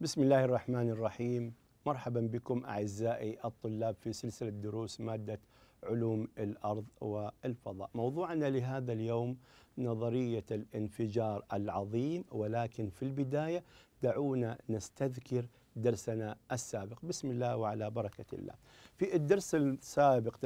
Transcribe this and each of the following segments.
بسم الله الرحمن الرحيم مرحبا بكم أعزائي الطلاب في سلسلة دروس مادة علوم الأرض والفضاء موضوعنا لهذا اليوم نظرية الانفجار العظيم ولكن في البداية دعونا نستذكر درسنا السابق بسم الله وعلى بركة الله في الدرس السابق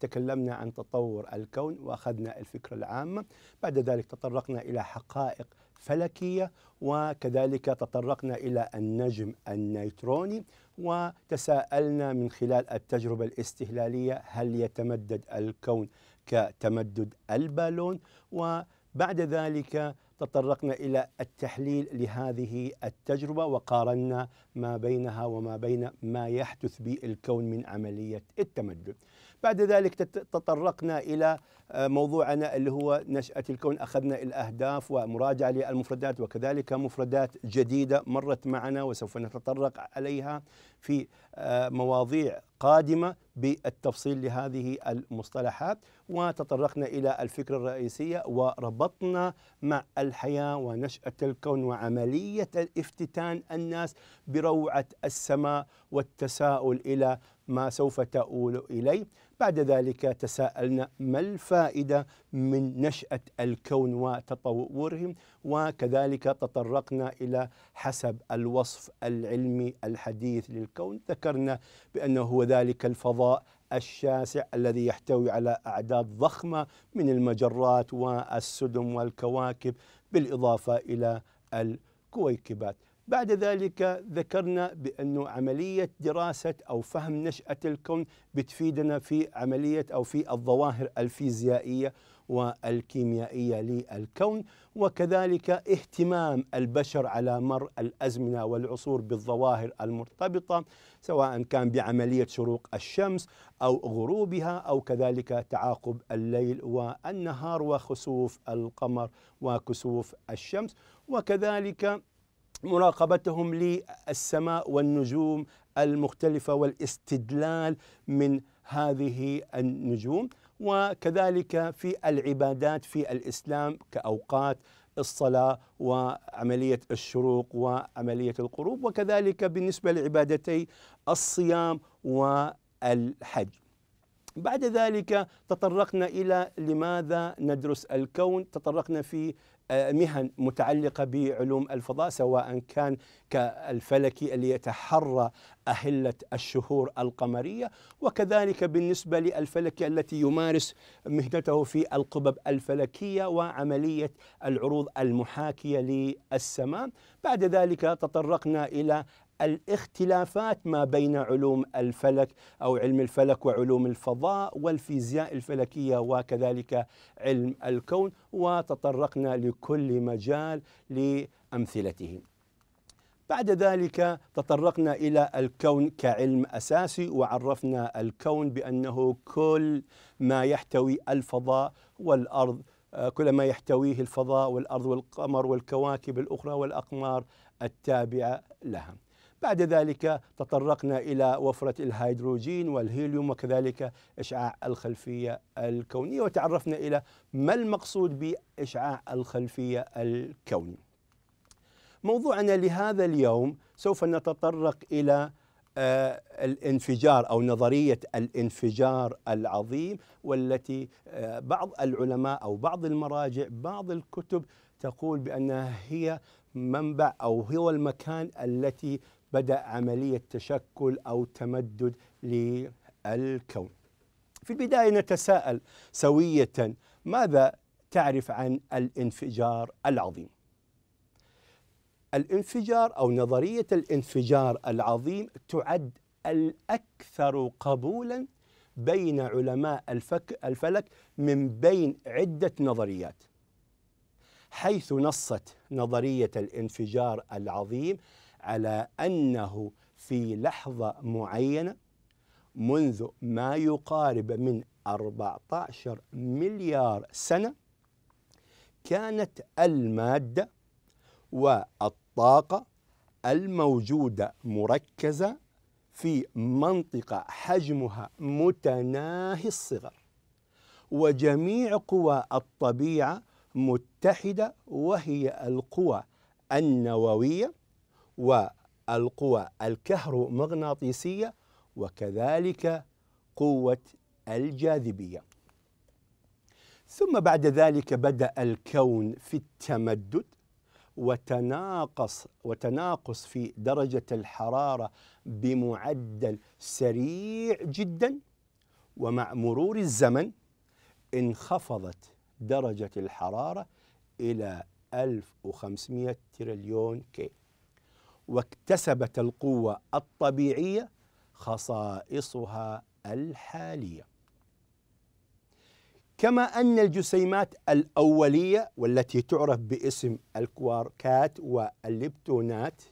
تكلمنا عن تطور الكون وأخذنا الفكرة العامة بعد ذلك تطرقنا إلى حقائق فلكية وكذلك تطرقنا إلى النجم النيتروني وتساءلنا من خلال التجربة الاستهلالية هل يتمدد الكون كتمدد البالون وبعد ذلك تطرقنا إلى التحليل لهذه التجربة وقارنا ما بينها وما بين ما يحدث بالكون من عملية التمدد بعد ذلك تطرقنا إلى آه، موضوعنا اللي هو نشأة الكون أخذنا الأهداف ومراجعة للمفردات وكذلك مفردات جديدة مرت معنا وسوف نتطرق عليها في آه، مواضيع قادمة بالتفصيل لهذه المصطلحات وتطرقنا إلى الفكرة الرئيسية وربطنا مع الحياة ونشأة الكون وعملية افتتان الناس بروعة السماء والتساؤل إلى ما سوف تؤول إليه بعد ذلك تساءلنا ما الفائدة من نشأة الكون وتطوره وكذلك تطرقنا إلى حسب الوصف العلمي الحديث للكون ذكرنا بأنه هو ذلك الفضاء الشاسع الذي يحتوي على أعداد ضخمة من المجرات والسدم والكواكب بالإضافة إلى الكويكبات بعد ذلك ذكرنا بأنه عملية دراسة أو فهم نشأة الكون بتفيدنا في عملية أو في الظواهر الفيزيائية والكيميائية للكون وكذلك اهتمام البشر على مر الأزمنة والعصور بالظواهر المرتبطة سواء كان بعملية شروق الشمس أو غروبها أو كذلك تعاقب الليل والنهار وخسوف القمر وكسوف الشمس وكذلك مراقبتهم للسماء والنجوم المختلفة والاستدلال من هذه النجوم وكذلك في العبادات في الإسلام كأوقات الصلاة وعملية الشروق وعملية القروب وكذلك بالنسبة لعبادتي الصيام والحج بعد ذلك تطرقنا إلى لماذا ندرس الكون تطرقنا في آه، مهن متعلقة بعلوم الفضاء سواء كان كالفلكي اللي يتحرى أهلة الشهور القمرية وكذلك بالنسبة للفلكي التي يمارس مهنته في القبب الفلكية وعملية العروض المحاكية للسماء بعد ذلك تطرقنا إلى الاختلافات ما بين علوم الفلك او علم الفلك وعلوم الفضاء والفيزياء الفلكيه وكذلك علم الكون وتطرقنا لكل مجال لامثلته. بعد ذلك تطرقنا الى الكون كعلم اساسي وعرفنا الكون بانه كل ما يحتوي الفضاء والارض آه، كل ما يحتويه الفضاء والارض والقمر والكواكب الاخرى والاقمار التابعه لها. بعد ذلك تطرقنا إلى وفرة الهيدروجين والهيليوم وكذلك إشعاع الخلفية الكونية وتعرفنا إلى ما المقصود بإشعاع الخلفية الكوني موضوعنا لهذا اليوم سوف نتطرق إلى آه، الانفجار او نظريه الانفجار العظيم والتي آه، بعض العلماء او بعض المراجع بعض الكتب تقول بانها هي منبع او هو المكان التي بدأ عملية تشكل أو تمدد للكون في البداية نتساءل سوية ماذا تعرف عن الانفجار العظيم الانفجار أو نظرية الانفجار العظيم تعد الأكثر قبولا بين علماء الفك الفلك من بين عدة نظريات حيث نصت نظرية الانفجار العظيم على أنه في لحظة معينة منذ ما يقارب من 14 مليار سنة كانت المادة والطاقة الموجودة مركزة في منطقة حجمها متناهي الصغر وجميع قوى الطبيعة متحدة وهي القوى النووية والقوى الكهرومغناطيسية وكذلك قوة الجاذبية ثم بعد ذلك بدأ الكون في التمدد وتناقص وتناقص في درجة الحرارة بمعدل سريع جدا ومع مرور الزمن انخفضت درجة الحرارة إلى 1500 تريليون كي واكتسبت القوة الطبيعية خصائصها الحالية كما أن الجسيمات الأولية والتي تعرف باسم الكواركات والليبتونات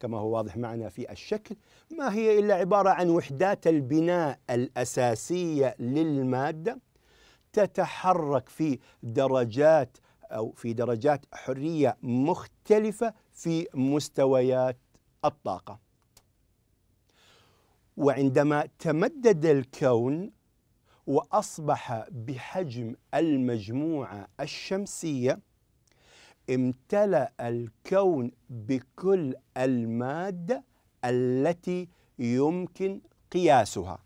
كما هو واضح معنا في الشكل ما هي إلا عبارة عن وحدات البناء الأساسية للمادة تتحرك في درجات أو في درجات حرية مختلفة في مستويات الطاقة وعندما تمدد الكون وأصبح بحجم المجموعة الشمسية امتلأ الكون بكل المادة التي يمكن قياسها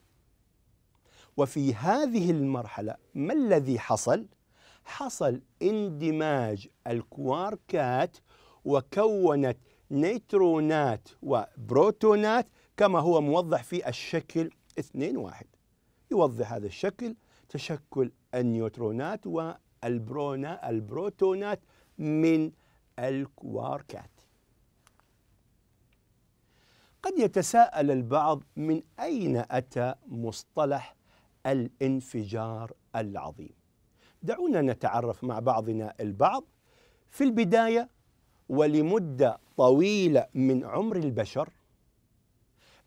وفي هذه المرحلة ما الذي حصل؟ حصل اندماج الكواركات وكونت نيترونات وبروتونات كما هو موضح في الشكل 2 1 يوضح هذا الشكل تشكل النيوترونات والبرونا البروتونات من الكواركات قد يتساءل البعض من أين أتى مصطلح الانفجار العظيم دعونا نتعرف مع بعضنا البعض في البداية ولمدة طويلة من عمر البشر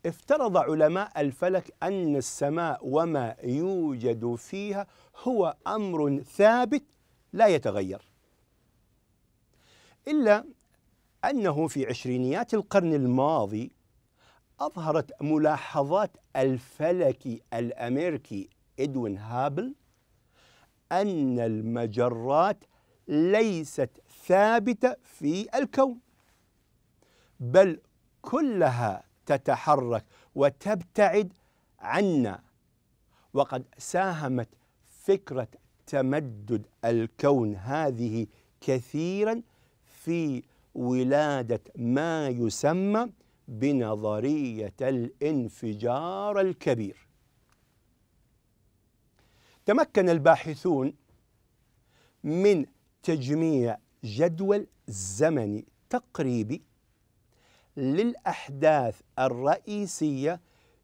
افترض علماء الفلك أن السماء وما يوجد فيها هو أمر ثابت لا يتغير إلا أنه في عشرينيات القرن الماضي أظهرت ملاحظات الفلكي الأمريكي إدوين هابل أن المجرات ليست ثابته في الكون بل كلها تتحرك وتبتعد عنا وقد ساهمت فكره تمدد الكون هذه كثيرا في ولاده ما يسمى بنظريه الانفجار الكبير تمكن الباحثون من تجميع جدول زمني تقريبي للأحداث الرئيسية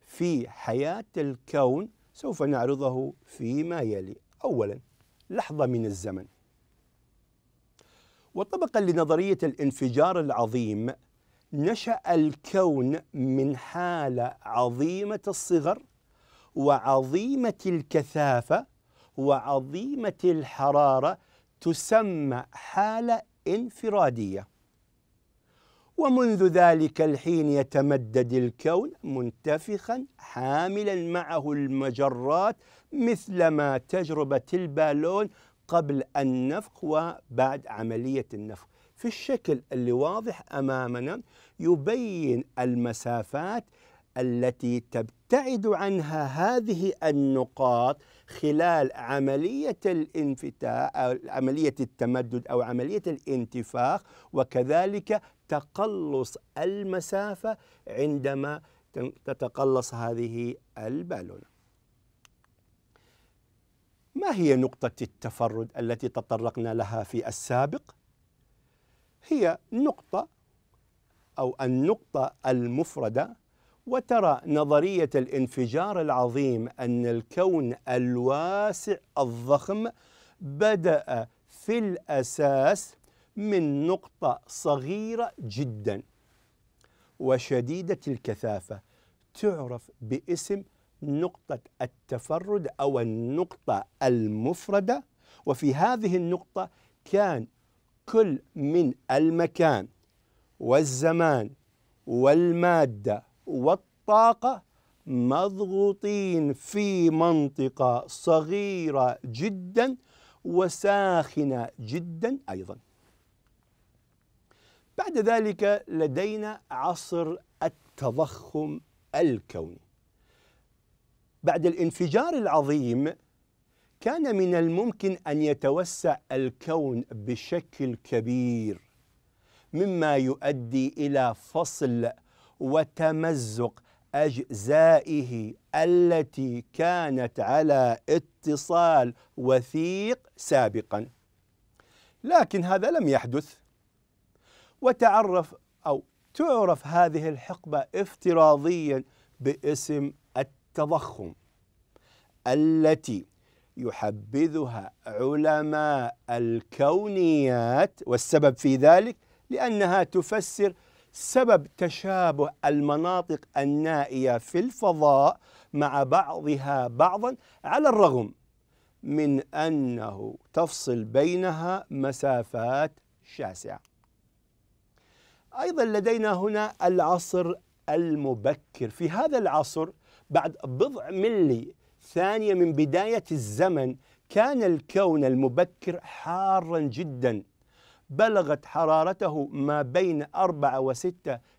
في حياة الكون سوف نعرضه فيما يلي أولا لحظة من الزمن وطبقا لنظرية الانفجار العظيم نشأ الكون من حالة عظيمة الصغر وعظيمة الكثافة وعظيمة الحرارة تسمى حالة انفرادية ومنذ ذلك الحين يتمدد الكون منتفخا حاملا معه المجرات مثلما تجربة البالون قبل النفخ وبعد عملية النفخ في الشكل اللي واضح أمامنا يبين المسافات التي تبتعد عنها هذه النقاط خلال عملية الانفتاح أو عملية التمدد أو عملية الانتفاخ وكذلك تقلص المسافة عندما تتقلص هذه البالونة ما هي نقطة التفرد التي تطرقنا لها في السابق؟ هي نقطة أو النقطة المفردة وترى نظرية الانفجار العظيم أن الكون الواسع الضخم بدأ في الأساس من نقطة صغيرة جدا وشديدة الكثافة تعرف باسم نقطة التفرد أو النقطة المفردة وفي هذه النقطة كان كل من المكان والزمان والمادة والطاقة مضغوطين في منطقة صغيرة جدا وساخنة جدا أيضا بعد ذلك لدينا عصر التضخم الكوني بعد الانفجار العظيم كان من الممكن أن يتوسع الكون بشكل كبير مما يؤدي إلى فصل وتمزق أجزائه التي كانت على اتصال وثيق سابقا لكن هذا لم يحدث وتعرف أو تعرف هذه الحقبة افتراضيا باسم التضخم التي يحبذها علماء الكونيات والسبب في ذلك لأنها تفسر سبب تشابه المناطق النائية في الفضاء مع بعضها بعضا على الرغم من أنه تفصل بينها مسافات شاسعة أيضا لدينا هنا العصر المبكر في هذا العصر بعد بضع ملي ثانية من بداية الزمن كان الكون المبكر حارا جدا بلغت حرارته ما بين 4 و6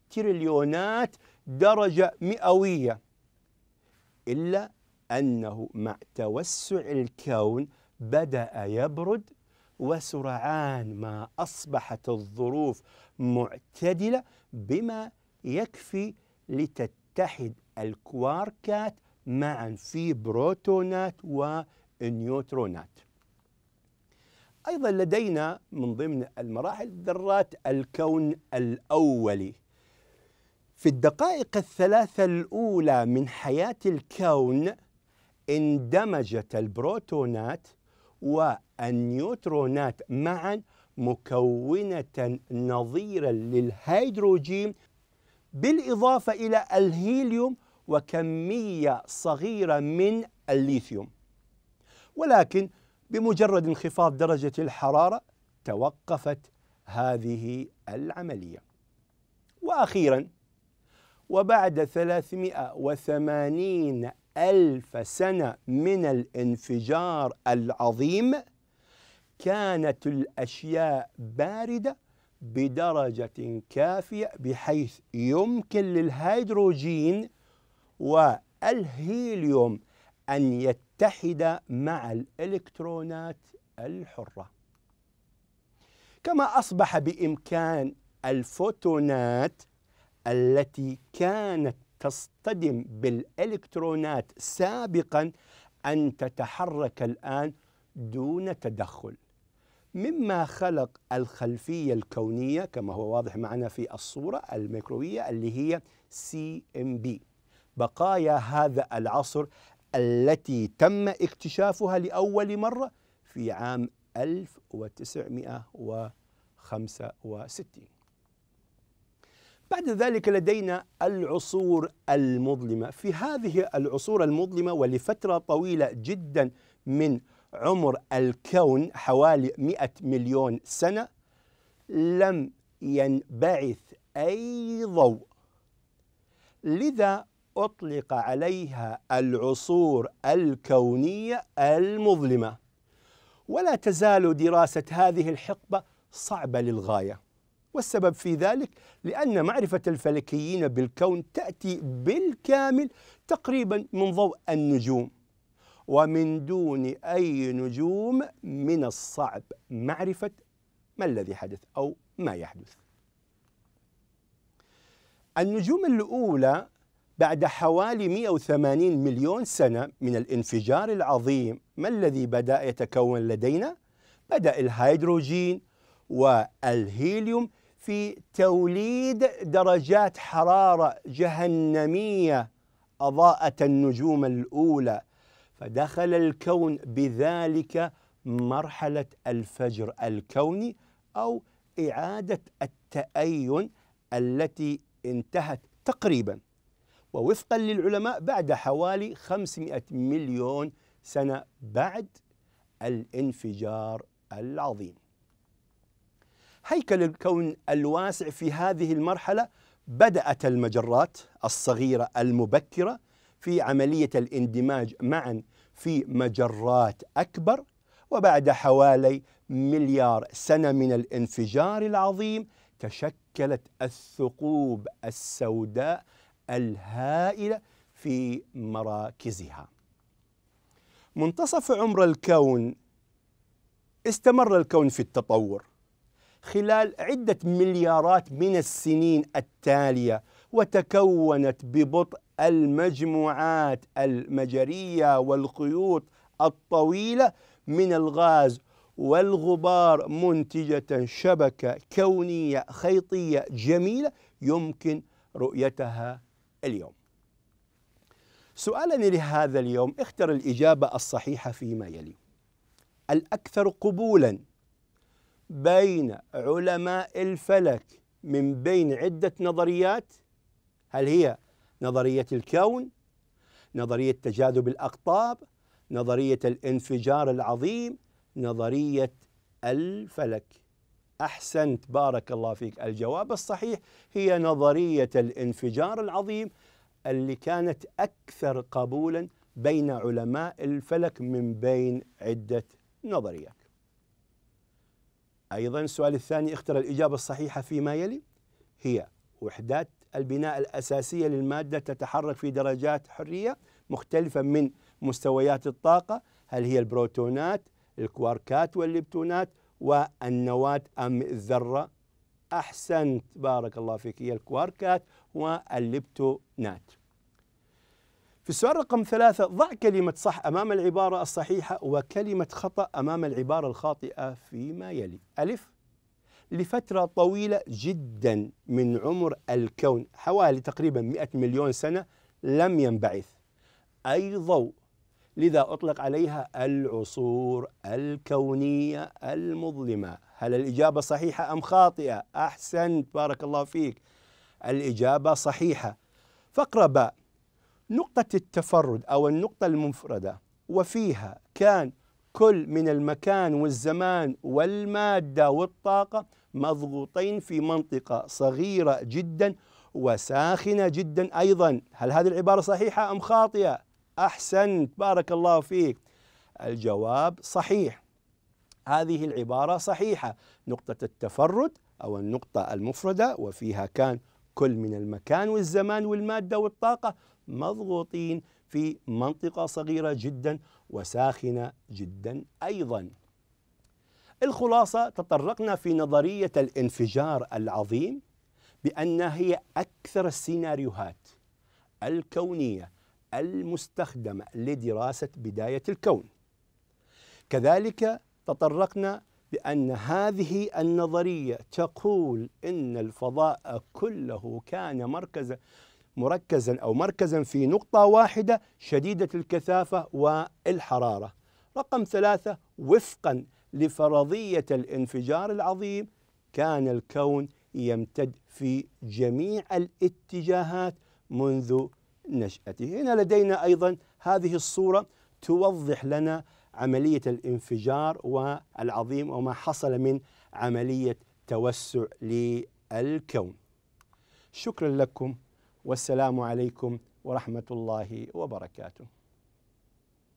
تريليونات درجة مئوية إلا أنه مع توسع الكون بدأ يبرد وسرعان ما أصبحت الظروف معتدلة بما يكفي لتتحد الكواركات معا في بروتونات ونيوترونات أيضا لدينا من ضمن المراحل ذرات الكون الأولي في الدقائق الثلاثة الأولى من حياة الكون اندمجت البروتونات والنيوترونات معا مكونة نظيرا للهيدروجين بالإضافة إلى الهيليوم وكمية صغيرة من الليثيوم ولكن بمجرد انخفاض درجة الحرارة توقفت هذه العملية وأخيرا وبعد 380 ألف سنة من الانفجار العظيم كانت الأشياء باردة بدرجة كافية بحيث يمكن للهيدروجين والهيليوم أن يتم متحدة مع الإلكترونات الحرة كما أصبح بإمكان الفوتونات التي كانت تصطدم بالإلكترونات سابقا أن تتحرك الآن دون تدخل مما خلق الخلفية الكونية كما هو واضح معنا في الصورة الميكروية اللي هي سي ام بي بقايا هذا العصر التي تم اكتشافها لأول مرة في عام 1965 بعد ذلك لدينا العصور المظلمة في هذه العصور المظلمة ولفترة طويلة جدا من عمر الكون حوالي 100 مليون سنة لم ينبعث أي ضوء لذا أطلق عليها العصور الكونية المظلمة ولا تزال دراسة هذه الحقبة صعبة للغاية والسبب في ذلك لأن معرفة الفلكيين بالكون تأتي بالكامل تقريبا من ضوء النجوم ومن دون أي نجوم من الصعب معرفة ما الذي حدث أو ما يحدث النجوم الأولى بعد حوالي 180 مليون سنة من الانفجار العظيم ما الذي بدأ يتكون لدينا؟ بدأ الهيدروجين والهيليوم في توليد درجات حرارة جهنمية أضاءت النجوم الأولى فدخل الكون بذلك مرحلة الفجر الكوني أو إعادة التأين التي انتهت تقريباً ووفقا للعلماء بعد حوالي 500 مليون سنة بعد الانفجار العظيم هيكل الكون الواسع في هذه المرحلة بدأت المجرات الصغيرة المبكرة في عملية الاندماج معا في مجرات أكبر وبعد حوالي مليار سنة من الانفجار العظيم تشكلت الثقوب السوداء الهائله في مراكزها منتصف عمر الكون استمر الكون في التطور خلال عدة مليارات من السنين التالية وتكونت ببطء المجموعات المجرية والخيوط الطويلة من الغاز والغبار منتجة شبكة كونية خيطية جميلة يمكن رؤيتها اليوم سؤالنا لهذا اليوم اختر الإجابة الصحيحة فيما يلي الأكثر قبولا بين علماء الفلك من بين عدة نظريات هل هي نظرية الكون نظرية تجاذب الأقطاب نظرية الانفجار العظيم نظرية الفلك احسنت بارك الله فيك الجواب الصحيح هي نظريه الانفجار العظيم اللي كانت اكثر قبولا بين علماء الفلك من بين عده نظريات ايضا السؤال الثاني اختر الاجابه الصحيحه فيما يلي هي وحدات البناء الاساسيه للماده تتحرك في درجات حريه مختلفه من مستويات الطاقه هل هي البروتونات الكواركات والليبتونات والنواة أم الذرة أحسنت بارك الله فيك هي الكواركات والليبتونات في السؤال رقم ثلاثة ضع كلمة صح أمام العبارة الصحيحة وكلمة خطأ أمام العبارة الخاطئة فيما يلي ألف لفترة طويلة جدا من عمر الكون حوالي تقريبا 100 مليون سنة لم ينبعث أي ضوء لذا أطلق عليها العصور الكونية المظلمة هل الإجابة صحيحة أم خاطئة؟ أحسنت بارك الله فيك الإجابة صحيحة فقرة باء نقطة التفرد أو النقطة المنفردة وفيها كان كل من المكان والزمان والمادة والطاقة مضغوطين في منطقة صغيرة جدا وساخنة جدا أيضا هل هذه العبارة صحيحة أم خاطئة؟ أحسنت بارك الله فيك الجواب صحيح هذه العبارة صحيحة نقطة التفرد أو النقطة المفردة وفيها كان كل من المكان والزمان والمادة والطاقة مضغوطين في منطقة صغيرة جدا وساخنة جدا أيضا الخلاصة تطرقنا في نظرية الانفجار العظيم بأنها هي أكثر السيناريوهات الكونية المستخدمة لدراسة بداية الكون كذلك تطرقنا بأن هذه النظرية تقول أن الفضاء كله كان مركزا مركزا أو مركزا في نقطة واحدة شديدة الكثافة والحرارة رقم ثلاثة وفقا لفرضية الانفجار العظيم كان الكون يمتد في جميع الاتجاهات منذ نشأته هنا لدينا أيضا هذه الصورة توضح لنا عملية الانفجار والعظيم وما حصل من عملية توسع للكون شكرا لكم والسلام عليكم ورحمة الله وبركاته